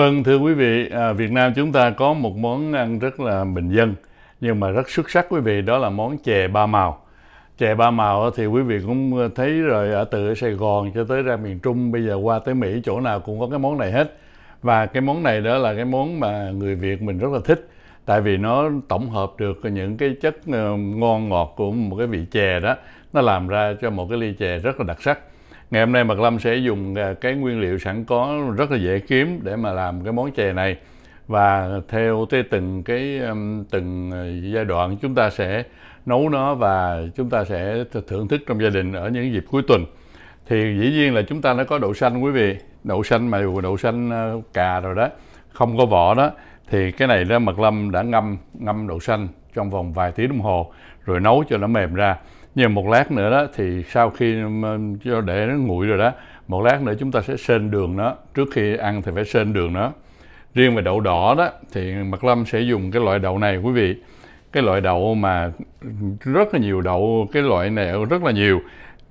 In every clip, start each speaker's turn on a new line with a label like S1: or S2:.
S1: Vâng, thưa quý vị, à, Việt Nam chúng ta có một món ăn rất là bình dân nhưng mà rất xuất sắc quý vị, đó là món chè ba màu. Chè ba màu thì quý vị cũng thấy rồi ở từ Sài Gòn cho tới ra miền Trung bây giờ qua tới Mỹ chỗ nào cũng có cái món này hết. Và cái món này đó là cái món mà người Việt mình rất là thích tại vì nó tổng hợp được những cái chất ờ, ngon ngọt của một cái vị chè đó nó làm ra cho một cái ly chè rất là đặc sắc. Ngày hôm nay Mật Lâm sẽ dùng à, cái nguyên liệu sẵn có rất là dễ kiếm để mà làm cái món chè này và theo tới từng cái từng à, giai đoạn chúng ta sẽ nấu nó và chúng ta sẽ thưởng thức trong gia đình ở những dịp cuối tuần thì dĩ nhiên là chúng ta nó có đậu xanh quý vị đậu xanh mà đậu xanh à, cà rồi đó không có vỏ đó thì cái này đó mật lâm đã ngâm ngâm đậu xanh trong vòng vài tiếng đồng hồ rồi nấu cho nó mềm ra nhưng một lát nữa đó thì sau khi um, um, cho để nó nguội rồi đó một lát nữa chúng ta sẽ sên đường nó trước khi ăn thì phải sên đường nó riêng về đậu đỏ đó thì mặt lâm sẽ dùng cái loại đậu này quý vị cái loại đậu mà rất là nhiều đậu cái loại này rất là nhiều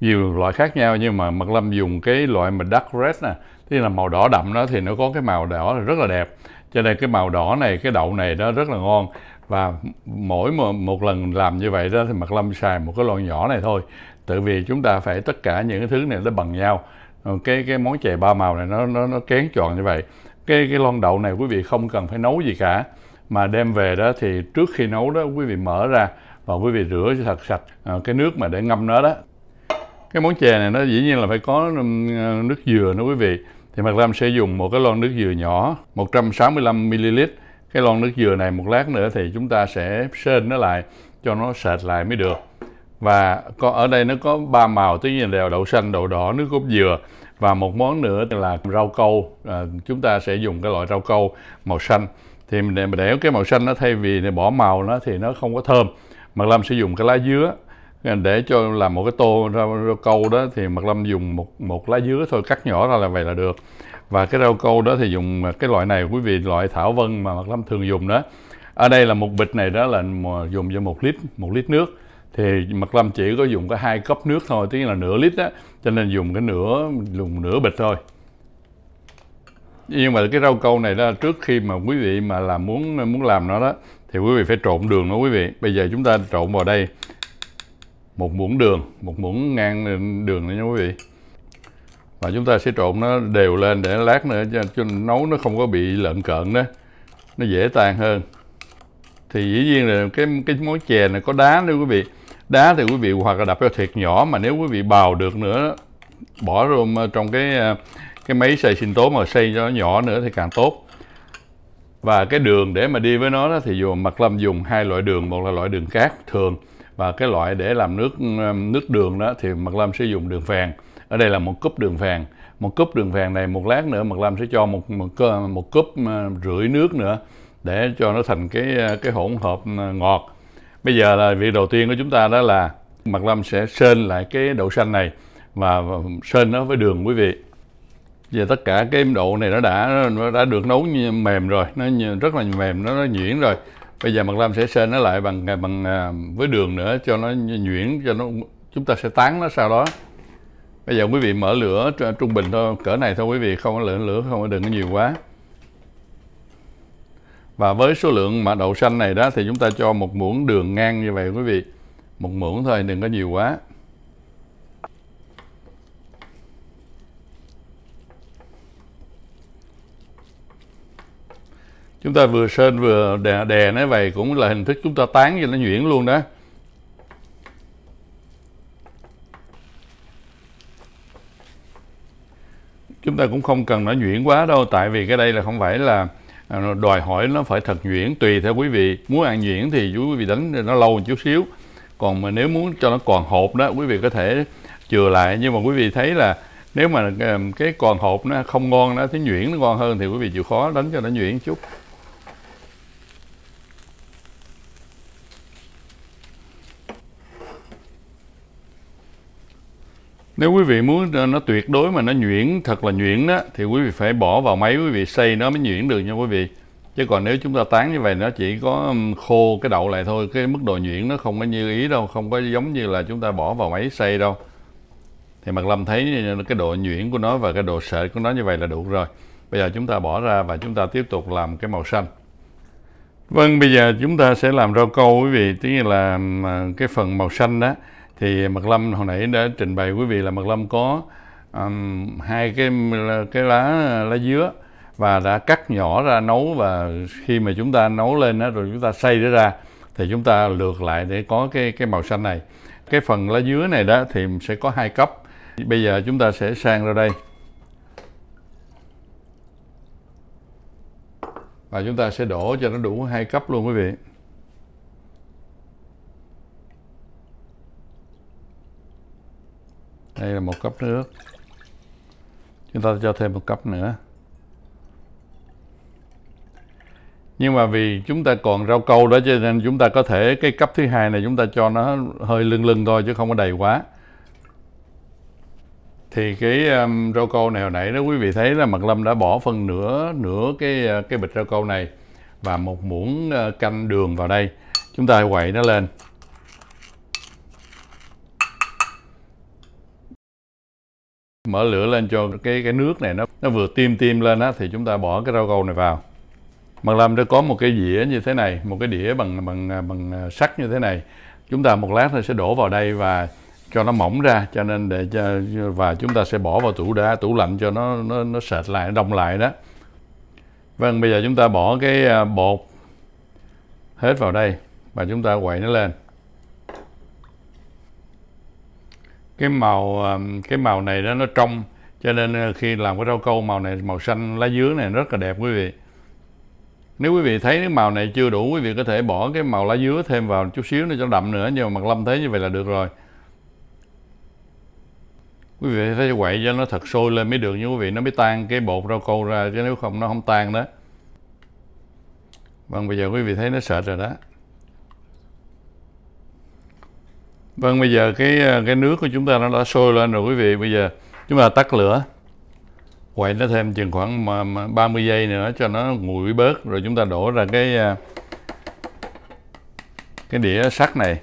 S1: nhiều loại khác nhau nhưng mà mặt lâm dùng cái loại mà dark red nè thì là màu đỏ đậm đó thì nó có cái màu đỏ là rất là đẹp cho nên cái màu đỏ này cái đậu này đó rất là ngon và mỗi một lần làm như vậy đó thì mặt lâm xài một cái lon nhỏ này thôi tự vì chúng ta phải tất cả những cái thứ này nó bằng nhau ờ, cái cái món chè ba màu này nó nó nó kén chọn như vậy cái cái lon đậu này quý vị không cần phải nấu gì cả mà đem về đó thì trước khi nấu đó quý vị mở ra và quý vị rửa thật sạch ờ, cái nước mà để ngâm nó đó cái món chè này nó dĩ nhiên là phải có ừ, nước dừa nữa quý vị thì mặt lâm sẽ dùng một cái lon nước dừa nhỏ 165 ml cái lon nước dừa này một lát nữa thì chúng ta sẽ sên nó lại cho nó sệt lại mới được và có ở đây nó có ba màu tức là đậu xanh đậu đỏ nước cốt dừa và một món nữa là rau câu à, chúng ta sẽ dùng cái loại rau câu màu xanh thì mình để, để cái màu xanh nó thay vì để bỏ màu nó thì nó không có thơm mà làm sử dụng cái lá dứa để cho làm một cái tô rau, rau câu đó thì mật lâm dùng một một lá dứa thôi cắt nhỏ ra là vậy là được và cái rau câu đó thì dùng cái loại này quý vị loại thảo vân mà mật lâm thường dùng đó ở đây là một bịch này đó là dùng cho một lít một lít nước thì mật lâm chỉ có dùng có hai cốc nước thôi tức là nửa lít á cho nên dùng cái nửa dùng nửa bịch thôi nhưng mà cái rau câu này đó trước khi mà quý vị mà làm muốn muốn làm nó đó thì quý vị phải trộn đường đó quý vị bây giờ chúng ta trộn vào đây một muỗng đường một muỗng ngang đường nữa nha quý vị và chúng ta sẽ trộn nó đều lên để lát nữa cho, cho nấu nó không có bị lợn cợn đó nó dễ tan hơn thì dĩ nhiên là cái cái món chè này có đá nữa quý vị đá thì quý vị hoặc là đập cho thiệt nhỏ mà nếu quý vị bào được nữa bỏ vô trong cái à, cái máy xay sinh tố mà xay cho nó nhỏ nữa thì càng tốt và cái đường để mà đi với nó đó thì dù mặt lâm dùng hai loại đường một là loại đường cát thường và cái loại để làm nước nước đường đó thì Mật Lâm sẽ dùng đường phèn ở đây là một cúp đường phèn một cúp đường phèn này một lát nữa Mật Lâm sẽ cho một một, một cúp rưỡi nước nữa để cho nó thành cái ờ, cái hỗn hợp ngọt bây giờ là việc đầu tiên của chúng ta đó là Mật Lâm sẽ sên lại cái đậu xanh này và sên nó với đường quý vị về tất cả cái đậu này nó đã nó đã được nấu mềm rồi nó rất là mềm nó, nó nhuyễn rồi bây giờ mặt lam sẽ sên nó lại bằng bằng à, với đường nữa cho nó nhuyễn cho nó chúng ta sẽ tán nó sau đó bây giờ quý vị mở lửa trung bình thôi cỡ này thôi quý vị không có lửa lửa không có đừng có nhiều quá và với số lượng mà đậu xanh này đó thì chúng ta cho một muỗng đường ngang như vậy quý vị một muỗng thôi đừng có nhiều quá chúng ta vừa sơn vừa đè, đè nó vậy cũng là hình thức chúng ta tán cho nó nhuyễn luôn đó chúng ta cũng không cần nó nhuyễn quá đâu tại vì cái đây là không phải là à, đòi hỏi nó phải thật nhuyễn tùy theo quý vị muốn ăn nhuyễn thì quý vị đánh nó lâu một chút xíu còn mà nếu muốn cho nó còn hộp đó quý vị có thể chừa lại nhưng mà quý vị thấy là nếu mà à, cái còn hộp nó không ngon nó thấy nhuyễn nó ngon hơn thì quý vị chịu khó đánh cho nó nhuyễn chút Nếu quý vị muốn ờ, nó tuyệt đối mà nó nhuyễn, thật là nhuyễn đó, thì quý vị phải bỏ vào máy quý vị xây nó mới nhuyễn được nha quý vị. Chứ còn nếu chúng ta tán như vậy nó chỉ có khô cái đậu lại thôi, cái mức độ nhuyễn nó không có như ý đâu, không có giống như là chúng ta bỏ vào máy xây đâu. Thì mặt Lâm thấy cái độ nhuyễn của nó và cái độ sợi của nó như vậy là đủ rồi. Bây giờ chúng ta bỏ ra và chúng ta tiếp tục làm cái màu xanh. Vâng, bây giờ chúng ta sẽ làm rau câu quý vị, tức là à, cái phần màu xanh đó thì mật lâm hồi nãy đã trình bày quý vị là mật lâm có um, hai cái cái lá lá dứa và đã cắt nhỏ ra nấu và khi mà chúng ta nấu lên đó, rồi chúng ta xay nó ra thì chúng ta lược lại để có cái cái màu xanh này cái phần lá dứa này đó thì sẽ có hai cấp bây giờ chúng ta sẽ sang ra đây và chúng ta sẽ đổ cho nó đủ hai cấp luôn quý vị đây là một cốc nước chúng ta cho thêm một cốc nữa nhưng mà vì chúng ta còn rau câu đó cho nên chúng ta có thể cái cấp thứ hai này chúng ta cho nó hơi lưng lưng thôi chứ không có đầy quá thì cái um, rau câu này hồi nãy đó quý vị thấy là mặt lâm đã bỏ phần nửa nửa cái uh, cái bịch rau câu này và một muỗng uh, canh đường vào đây chúng ta quậy nó lên mở lửa lên cho cái cái nước này nó nó vừa tiêm tiêm lên á thì chúng ta bỏ cái rau câu này vào bằng làm nó có một cái dĩa như thế này một cái đĩa bằng bằng bằng à, sắt như thế này chúng ta một lát nó sẽ đổ vào đây và cho nó mỏng ra cho nên để cho và chúng ta sẽ bỏ vào tủ đá tủ lạnh cho nó nó nó sệt lại nó đông lại đó vâng bây giờ chúng ta bỏ cái à, bột hết vào đây và chúng ta quậy nó lên cái màu cái màu này đó nó trong cho nên ờ, khi làm cái rau câu màu này màu xanh lá dứa này rất là đẹp quý vị nếu quý vị thấy cái màu này chưa đủ quý vị có thể bỏ cái màu lá dứa thêm vào chút xíu nữa cho đậm nữa nhưng mà mặt lâm thấy như vậy là được rồi quý vị phải quậy cho nó thật sôi lên mới được như quý vị nó mới tan cái bột rau câu ra chứ nếu không nó không tan đó vâng bây giờ quý vị thấy nó sệt rồi đó vâng bây giờ cái ờ, cái nước của chúng ta nó đã sôi lên rồi quý vị bây giờ chúng ta tắt lửa quậy nó thêm chừng khoảng 30 giây nữa cho nó nguội bớt rồi chúng ta đổ ra cái ờ, cái đĩa sắt này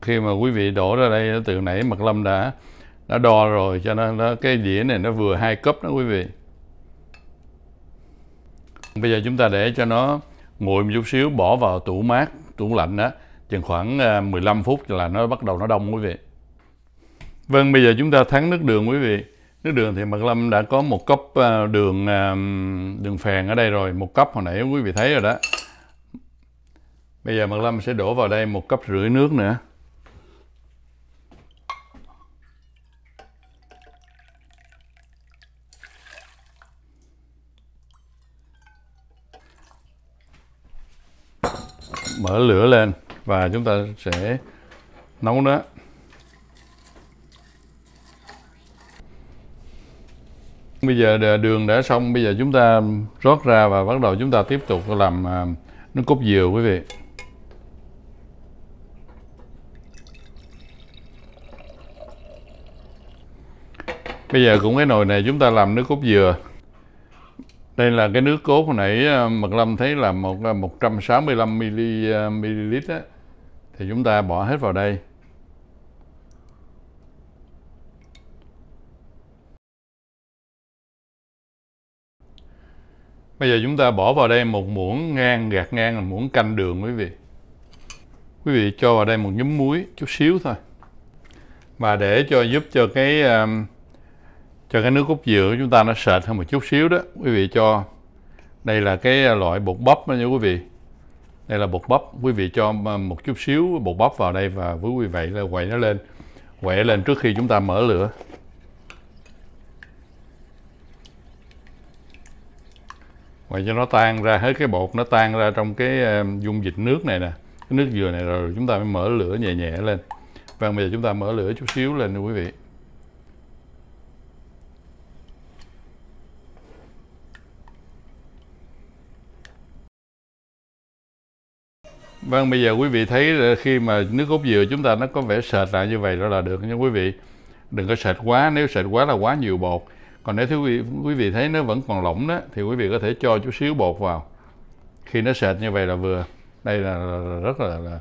S1: khi mà quý vị đổ ra đây từ nãy mật lâm đã nó đo rồi cho nên nó cái đĩa này nó vừa hai cấp đó quý vị bây giờ chúng ta để cho nó nguội một chút xíu bỏ vào tủ mát tủ lạnh đó chừng khoảng 15 à, phút là nó bắt đầu nó đông quý vị vâng bây giờ chúng ta thắng nước đường quý vị nước đường thì Mạc Lâm đã có một cốc à, đường à, đường phèn ở đây rồi một cốc hồi nãy quý vị thấy rồi đó bây giờ Mạc Lâm sẽ đổ vào đây một cốc rưỡi nước nữa mở lửa lên và chúng ta sẽ nấu nó bây giờ đường đã xong bây giờ chúng ta rót ra và bắt đầu chúng ta tiếp tục làm à, nước cốt dừa quý vị bây giờ cũng cái nồi này chúng ta làm nước cốt dừa đây là cái nước cốt hồi nãy ờ, Mật Lâm thấy là một 165 ml ml á thì chúng ta bỏ hết vào đây. Bây giờ chúng ta bỏ vào đây một muỗng ngang gạt ngang là muỗng canh đường quý vị. Quý vị cho vào đây một nhúm muối chút xíu thôi. Và để cho giúp cho cái um, cho cái nước cốt dừa của chúng ta nó sệt hơn một chút xíu đó quý vị cho đây là cái loại bột bắp đó nha quý vị đây là bột bắp quý vị cho một chút xíu bột bắp vào đây và với quý vị là quậy nó lên quậy lên trước khi chúng ta mở lửa quậy cho nó tan ra hết cái bột nó tan ra trong cái dung dịch nước này nè cái nước dừa này rồi chúng ta mới mở lửa nhẹ nhẹ lên vâng bây giờ chúng ta mở lửa chút xíu lên nha quý vị Vâng, bây giờ quý vị thấy khi mà nước cốt dừa chúng ta nó có vẻ sệt lại như vậy đó là được nha quý vị. Đừng có sệt quá, nếu sệt quá là quá nhiều bột. Còn nếu quý vị, quý vị thấy nó vẫn còn lỏng đó thì quý vị có thể cho chút xíu bột vào. Khi nó sệt như vậy là vừa. Đây là, là, là rất là, là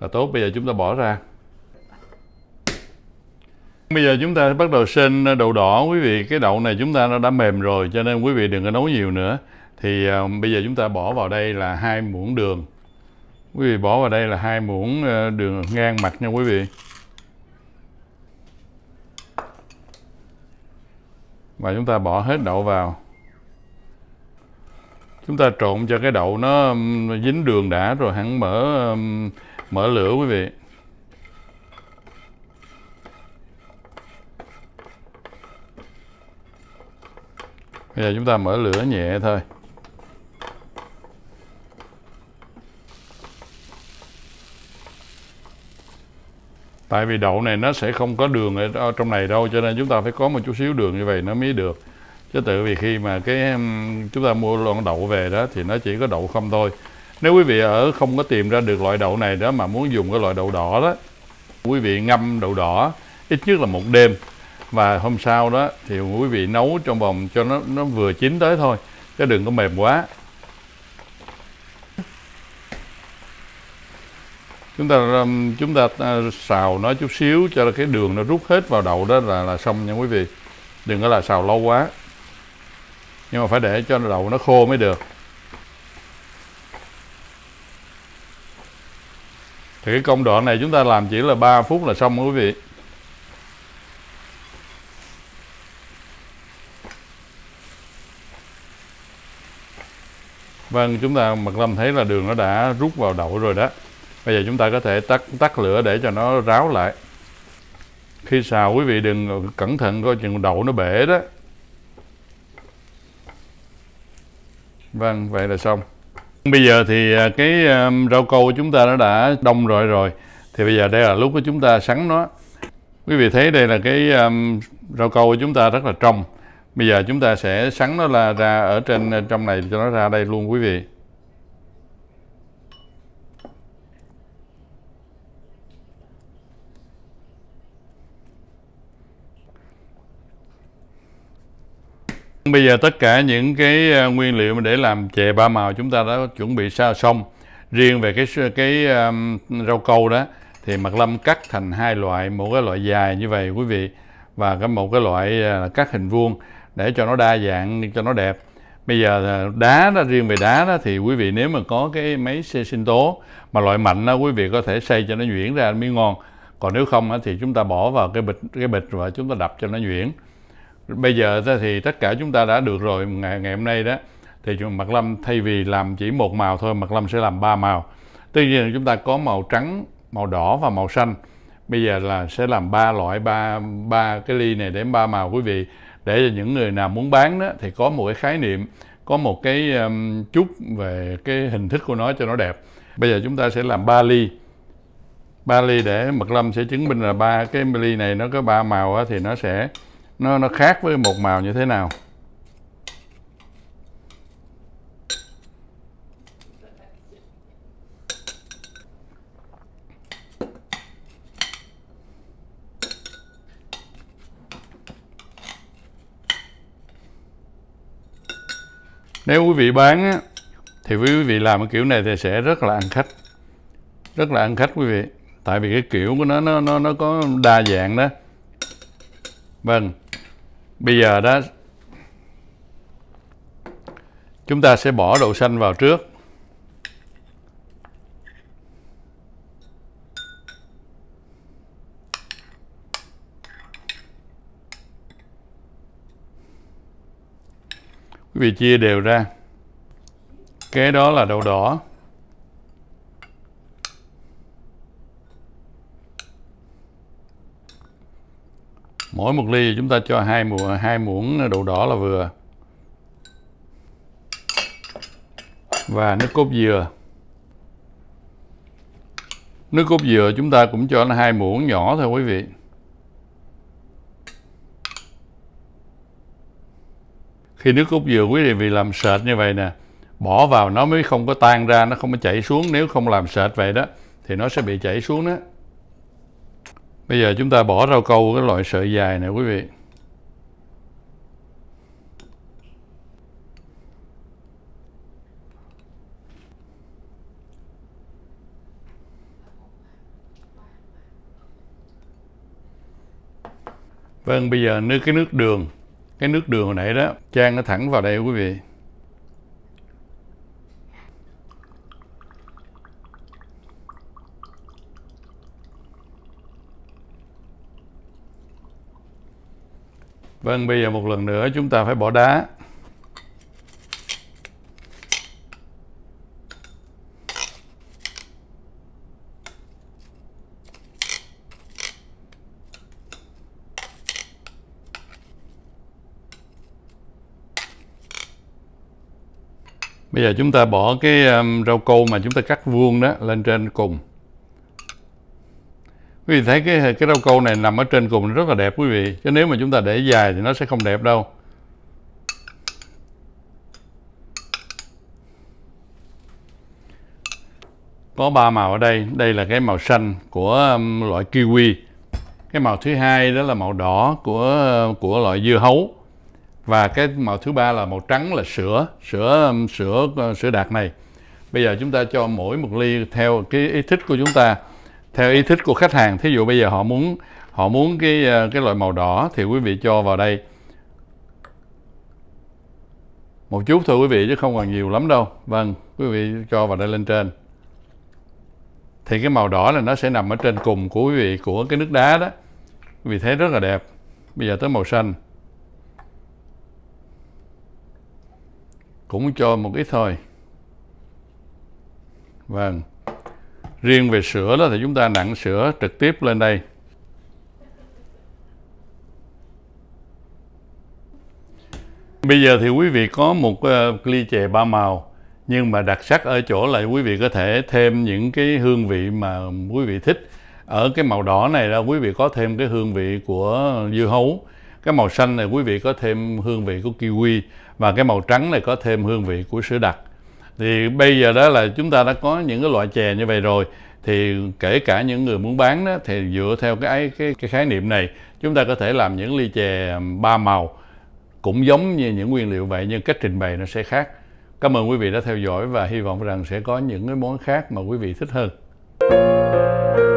S1: là tốt. Bây giờ chúng ta bỏ ra. Bây giờ chúng ta bắt đầu sên đậu đỏ quý vị. Cái đậu này chúng ta nó đã mềm rồi cho nên quý vị đừng có nấu nhiều nữa. Thì uh, bây giờ chúng ta bỏ vào đây là hai muỗng đường quý vị bỏ vào đây là hai muỗng ờ, đường ngang mặt nha quý vị và chúng ta bỏ hết đậu vào chúng ta trộn cho cái đậu nó dính đường đã rồi hẳn mở mở lửa quý vị bây giờ chúng ta mở lửa nhẹ thôi tại vì đậu này nó sẽ không có đường ở trong này đâu cho nên chúng ta phải có một chút xíu đường như vậy nó mới được chứ tự vì khi mà cái chúng ta mua lon đậu về đó thì nó chỉ có đậu không thôi nếu quý vị ở không có tìm ra được loại đậu này đó mà muốn dùng cái loại đậu đỏ đó quý vị ngâm đậu đỏ ít nhất là một đêm và hôm sau đó thì quý vị nấu trong vòng cho nó nó vừa chín tới thôi chứ đừng có mềm quá chúng ta um, chúng ta à, xào nó chút xíu cho cái đường nó rút hết vào đậu đó là là xong nha quý vị đừng có là xào lâu quá nhưng mà phải để cho đậu nó khô mới được thì cái công đoạn này chúng ta làm chỉ là 3 phút là xong quý vị Vâng, chúng ta Mật Lâm thấy là đường nó đã rút vào đậu rồi đó bây giờ chúng ta có thể tắt tắt lửa để cho nó ráo lại khi xào quý vị đừng cẩn thận coi chừng đậu nó bể đó vâng vậy là xong bây giờ thì à, cái à, rau câu của chúng ta nó đã đông rồi rồi thì bây giờ đây là lúc của chúng ta sắn nó quý vị thấy đây là cái à, rau câu của chúng ta rất là trong bây giờ chúng ta sẽ sắn nó là ra ở trên trong này cho nó ra đây luôn quý vị Bây giờ tất cả những cái ờ, nguyên liệu để làm chè ba màu chúng ta đã chuẩn bị sao xong. Riêng về cái cái um, rau câu đó thì mặt Lâm cắt thành hai loại, một cái loại dài như vậy quý vị và cái một cái loại uh, cắt hình vuông để cho nó đa dạng cho nó đẹp. Bây giờ ờ, đá đó riêng về đá đó thì quý vị nếu mà có cái máy xe sinh tố mà loại mạnh đó quý vị có thể xây cho nó nhuyễn ra mới ngon. Còn nếu không thì chúng ta bỏ vào cái bịch cái bịch và chúng ta đập cho nó nhuyễn bây giờ thì tất cả chúng ta đã được rồi ngày ngày hôm nay đó thì mặt lâm thay vì làm chỉ một màu thôi mặt lâm sẽ làm ba màu tuy nhiên chúng ta có màu trắng màu đỏ và màu xanh bây giờ là sẽ làm ba loại ba ba cái ly này để ba màu quý vị để cho những người nào muốn bán đó thì có một cái khái niệm có một cái um, chút về cái hình thức của nó cho nó đẹp bây giờ chúng ta sẽ làm ba ly ba ly để mật lâm sẽ chứng minh là ba cái ly này nó có ba màu á, thì nó sẽ nó nó khác với một màu như thế nào nếu quý vị bán á, thì quý vị làm cái kiểu này thì sẽ rất là ăn khách rất là ăn khách quý vị tại vì cái kiểu của nó nó nó nó có đa dạng đó vâng bây giờ đó chúng ta sẽ bỏ đậu xanh vào trước quý vị chia đều ra cái đó là đậu đỏ mỗi một ly chúng ta cho hai muỗng hai muỗng đậu đỏ là vừa và nước cốt dừa nước cốt dừa chúng ta cũng cho nó hai muỗng nhỏ thôi quý vị khi nước cốt dừa quý vị làm sệt như vậy nè bỏ vào nó mới không có tan ra nó không có chảy xuống nếu không làm sệt vậy đó thì nó sẽ bị chảy xuống đó bây giờ chúng ta bỏ rau câu cái loại sợi dài này quý vị Vâng, bây giờ nước cái nước đường, cái nước đường hồi nãy đó, chan nó thẳng vào đây quý vị. Vâng, bây giờ một lần nữa chúng ta phải bỏ đá. Bây giờ chúng ta bỏ cái um, rau câu mà chúng ta cắt vuông đó lên trên cùng quý vị thấy cái cái rau câu này nằm ở trên cùng rất là đẹp quý vị chứ nếu mà chúng ta để dài thì nó sẽ không đẹp đâu có ba màu ở đây đây là cái màu xanh của um, loại kiwi cái màu thứ hai đó là màu đỏ của um, của loại dưa hấu và cái màu thứ ba là màu trắng là sữa sữa um, sữa uh, sữa đạt này bây giờ chúng ta cho mỗi một ly theo cái ý thích của chúng ta theo ý thích của khách hàng thí dụ bây giờ họ muốn họ muốn cái ờ, cái loại màu đỏ thì quý vị cho vào đây một chút thôi quý vị chứ không còn nhiều lắm đâu vâng quý vị cho vào đây lên trên thì cái màu đỏ là nó sẽ nằm ở trên cùng của quý vị của cái nước đá đó quý vị thấy rất là đẹp bây giờ tới màu xanh cũng cho một ít thôi vâng riêng về sữa đó thì chúng ta nặng sữa trực tiếp lên đây bây giờ thì quý vị có một ờ, ly chè ba màu nhưng mà đặc sắc ở chỗ là quý vị có thể thêm những cái hương vị mà quý vị thích ở cái màu đỏ này là quý vị có thêm cái hương vị của dưa hấu cái màu xanh này quý vị có thêm hương vị của kiwi và cái màu trắng này có thêm hương vị của sữa đặc thì bây giờ đó là chúng ta đã có những cái loại chè như vậy rồi thì kể cả những người muốn bán đó thì dựa theo cái cái cái khái niệm này chúng ta có thể làm những ly chè ba màu cũng giống như những nguyên liệu vậy nhưng cách trình bày nó sẽ khác cảm ơn quý vị đã theo dõi và hy vọng rằng sẽ có những cái món khác mà quý vị thích hơn